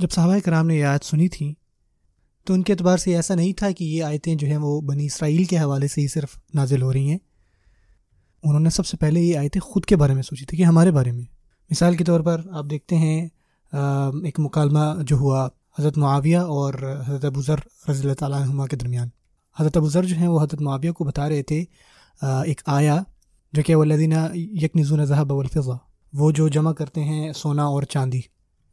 जब साहबा कराम ने यह आयत सुनी थी तो उनके अतबार से ऐसा नहीं था कि ये आयतें जो हैं वो बनी इसराइल के हवाले से ही सिर्फ नाजिल हो रही हैं उन्होंने सबसे पहले ये आयतें ख़ुद के बारे में सोची थी कि हमारे बारे में मिसाल के तौर पर आप देखते हैं एक मुकालमा जो हुआ हज़रत मुआविया और हज़रत अबूज़र रज़ी तुमा के दरमियान हज़रत अबूज़र जो हैं वो हज़रत मुआविया को बता रहे थे एक आया जो कि वल्लिना यकनज़ुन ज़हाब वलफ़ा वो जो जमा करते हैं सोना और चांदी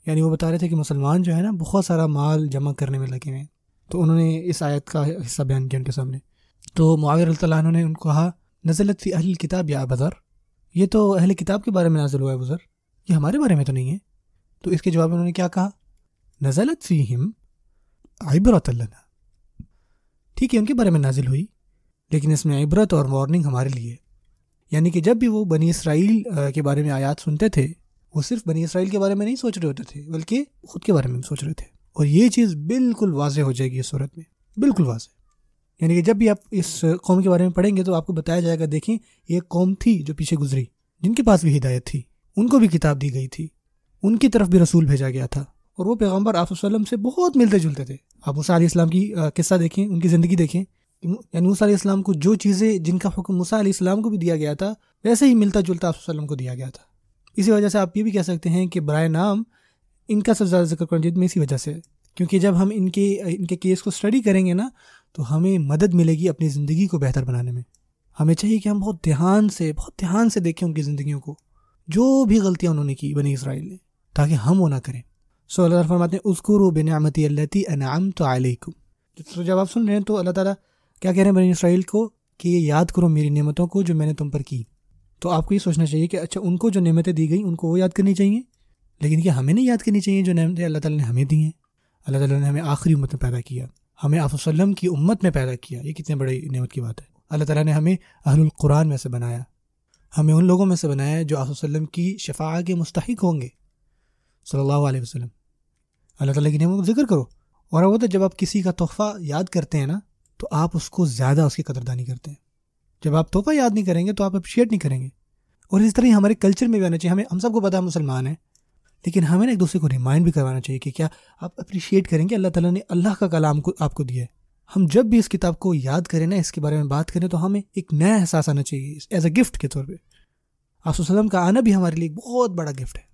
यानी वो बता रहे थे कि मुसलमान जो है ना बहुत सारा माल जमा करने में लगे हुए हैं तो उन्होंने इस आयत का हिस्सा बयान किया उनके सामने तो माविर ने उनको कहा नज़लत फ़ी अहल किताब या बज़र ये तो अहल किताब के बारे में नाजिल हुआ है बुज़र ये हमारे बारे में तो नहीं है तो इसके जवाब में उन्होंने क्या कहा नज़लत फ़ी हिम आबरत ठीक है उनके बारे में नाजिल हुई लेकिन इसमें इबरत और वार्निंग हमारे लिए यानी कि जब भी वो बनी इसराइल के बारे में आयात सुनते थे वो सिर्फ बनी इसराइल के बारे में नहीं सोच रहे होते थे बल्कि खुद के बारे में सोच रहे थे और ये चीज़ बिल्कुल वाज हो जाएगी इस सूरत में बिल्कुल वाज यानी कि जब भी आप इस कौम के बारे में पढ़ेंगे तो आपको बताया जाएगा देखें ये कौम थी जो पीछे गुजरी जिनके पास भी हिदायत थी उनको भी किताब दी गई थी उनकी तरफ भी रसूल भेजा गया था और वो पैगम्बर आप से बहुत मिलते जुलते थे आप मूसा इस्लाम की किस्सा देखें उनकी ज़िंदगी देखें यानी मूसा इस्लाम को जो चीज़ें जिनका हुक्म मूसा इस्लाम को भी दिया गया था वैसे ही मिलता जुलता आप को दिया गया था इसी वजह से आप ये भी कह सकते हैं कि बरए नाम इनका सबसे ज़्यादा जिक्र कुरान में इसी वजह से क्योंकि जब हम इनके इनके केस को स्टडी करेंगे ना तो हमें मदद मिलेगी अपनी ज़िंदगी को बेहतर बनाने में हमें चाहिए कि हम बहुत ध्यान से बहुत ध्यान से देखें उनकी ज़िंदगियों को जो भी गलतियाँ उन्होंने की बनी इसराइल ने ताकि हम वो ना करें सो अल्लाह फरमाते हैं उसको रो बेनमती अल्लाती अनाम तो आलकुम तो जब आप सुन रहे हैं तो अल्लाह ताला क्या कह रहे हैं बनी इसराइल को कि ये याद करो मेरी नियमतों को जो मैंने तुम पर की तो आपको ये सोचना चाहिए कि अच्छा उनको जो नियमतें दी गई उनको वो याद करनी चाहिए लेकिन क्या हमें नहीं याद करनी चाहिए जो नियमतें अल्लाह ताला ने हमें दी हैं अल्लाह ताला ने हमें आखिरी उम्मत में पैदा किया हमें आप वसलम की उम्मत में पैदा किया ये कितने बड़ी नियमत की बात है अल्लाह ताला ने हमें अहलकुरान में से बनाया हमें उन लोगों में से बनाया जो आप वसल्लम की शफा के मुस्तक होंगे सल्लल्लाहु वसलम अल्लाह ताली की नियमत जिक्र करो और वो तो जब आप किसी का तोहफ़ा याद करते हैं ना तो आप उसको ज़्यादा उसकी कदरदानी करते हैं जब आप तोहफ़ा याद नहीं करेंगे तो आप अप्रिशिएट नहीं करेंगे और इस तरह ही हमारे कल्चर में भी आना चाहिए हमें हम सबको पता है मुसलमान हैं लेकिन हमें ना एक दूसरे को रिमाइंड भी करवाना चाहिए कि क्या आप अप्रिशिएट करेंगे अल्लाह ताला ने अल्लाह का कलाम को आपको दिया है हम जब भी इस किताब को याद करें ना इसके बारे में बात करें तो हमें एक नया एहसास आना चाहिए एज अ गिफ्ट के तौर पर आसम का आना भी हमारे लिए बहुत बड़ा गिफ्ट है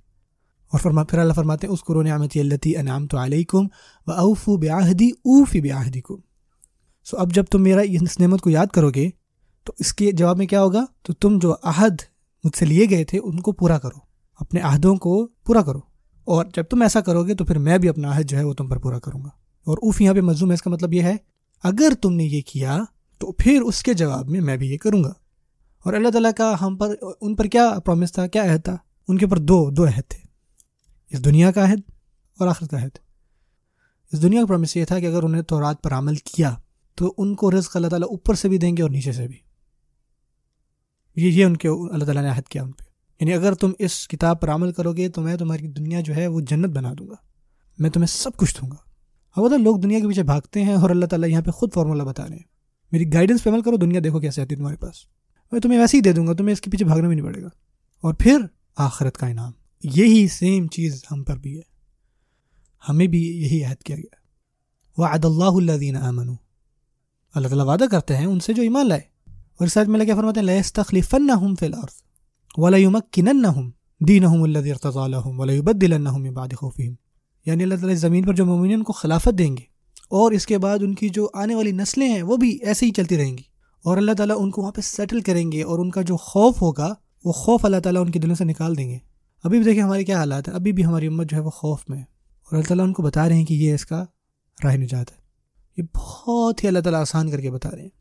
और फरमा फिर अल्लाह फरमाते हैं उस कुरो आमती अल्लती अनाम तो आलकुम व औफ़ु ब्याहदी ऊफ़ ब्याहदी को सो अब जब तुम मेरा इस नमत को याद करोगे तो इसके जवाब में क्या होगा तो तुम जो अहद मुझसे लिए गए थे उनको पूरा करो अपने अहदों को पूरा करो और जब तुम ऐसा करोगे तो फिर मैं भी अपना अहद जो है वो तुम पर पूरा करूंगा और उफ यहाँ पे मजूम है इसका मतलब ये है अगर तुमने ये किया तो फिर उसके जवाब में मैं भी ये करूँगा और अल्लाह तला का हम पर उन पर क्या प्रॉमिस था क्या अहद था उनके ऊपर दो दो अहद थे इस दुनिया का अहद और आखिर का अहद इस दुनिया का प्रॉमिस ये था कि अगर उन्हें तोरात पर अमल किया तो उनको रिस्क अल्लाह ताला ऊपर से भी देंगे और नीचे से भी ये ये उनके अल्लाह ताला ने अहद किया उन पर यानी अगर तुम इस किताब पर अमल करोगे तो मैं तुम्हारी दुनिया जो है वो जन्नत बना दूंगा मैं तुम्हें सब कुछ दूंगा अब तो लोग दुनिया के पीछे भागते हैं और अल्लाह ताला यहाँ पे खुद फार्मूला बता रहे हैं मेरी गाइडेंस पर अमल करो दुनिया देखो कैसे आती है तुम्हारे पास मैं तुम्हें वैसे ही दे दूंगा तुम्हें इसके पीछे भागना भी नहीं पड़ेगा और फिर आखरत का इनाम यही सेम चीज़ हम पर भी है हमें भी यही अहद किया गया वादल्लादीन अमन अल्लाह ताला वादा करते हैं उनसे जो ईमान लाए और साथ में लगे फरमाते हैं तखलीफ़न हम फ़िलर्फ ना हम दीन हम वलाबदिलम इबाद खौफ़ीम यानी अल्लाह ताली ज़मीन पर जो ममिन उनको खिलाफत देंगे और इसके बाद उनकी जो आने वाली नस्लें हैं वो भी ऐसे ही चलती रहेंगी और अल्लाह ताली उनको वहाँ पर सेटल करेंगे और उनका जो खौफ होगा वो खौफ अल्लाह ताली उनके दिलों से निकाल देंगे अभी भी देखिए हमारे क्या हालात है अभी भी हमारी उम्मत जो है वो खौफ में है और अल्लाह ताली उनको बता रहे हैं कि ये इसका राह निजात है ये बहुत ही अल्लाह ताली आसान करके बता रहे हैं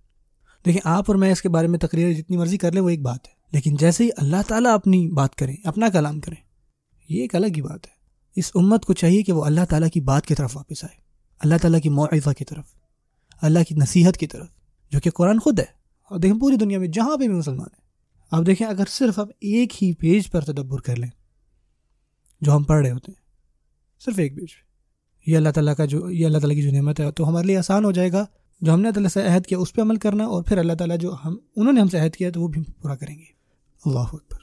देखिए आप और मैं इसके बारे में तकरीर जितनी मर्जी कर लें वो एक बात है लेकिन जैसे ही अल्लाह ताला अपनी बात करें अपना कलाम करें ये एक अलग ही बात है इस उम्मत को चाहिए कि वो अल्लाह ताला की बात की तरफ वापस आए अल्लाह ताला की मुआवजा की तरफ अल्लाह की नसीहत की तरफ जो कि कुरान खुद है और देखें पूरी दुनिया में जहाँ पर भी मुसलमान है आप देखें अगर सिर्फ आप एक ही पेज पर तदब्बर कर लें जो हम पढ़ रहे होते हैं सिर्फ एक पेज ये अल्लाह ताला का जो ये अल्लाह ताला की जो नेमत है तो हमारे लिए आसान हो जाएगा जो हमने अल्लाह से अहद किया उस पर अमल करना और फिर अल्लाह ताला जो हम उन्होंने हमसे अहद किया तो वो भी पूरा करेंगे अल्लाह अकबर